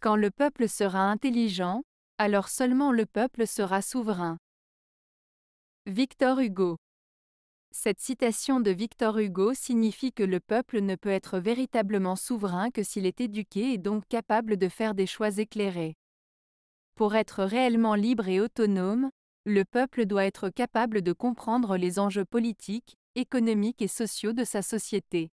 Quand le peuple sera intelligent, alors seulement le peuple sera souverain. Victor Hugo Cette citation de Victor Hugo signifie que le peuple ne peut être véritablement souverain que s'il est éduqué et donc capable de faire des choix éclairés. Pour être réellement libre et autonome, le peuple doit être capable de comprendre les enjeux politiques, économiques et sociaux de sa société.